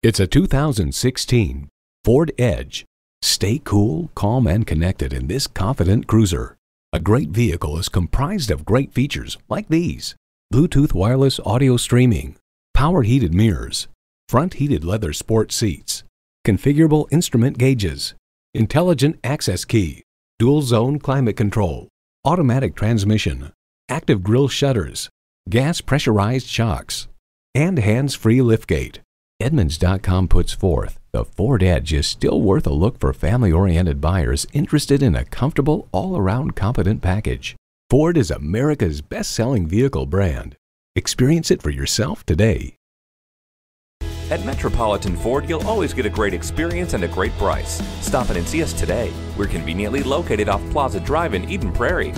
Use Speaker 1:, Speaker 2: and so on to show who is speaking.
Speaker 1: It's a 2016 Ford Edge. Stay cool, calm, and connected in this confident cruiser. A great vehicle is comprised of great features like these. Bluetooth wireless audio streaming, power heated mirrors, front heated leather sport seats, configurable instrument gauges, intelligent access key, dual zone climate control, automatic transmission, active grille shutters, gas pressurized shocks, and hands-free liftgate. Edmunds.com puts forth the Ford Edge is still worth a look for family oriented buyers interested in a comfortable, all around competent package. Ford is America's best selling vehicle brand. Experience it for yourself today.
Speaker 2: At Metropolitan Ford, you'll always get a great experience and a great price. Stop in and see us today. We're conveniently located off Plaza Drive in Eden Prairie.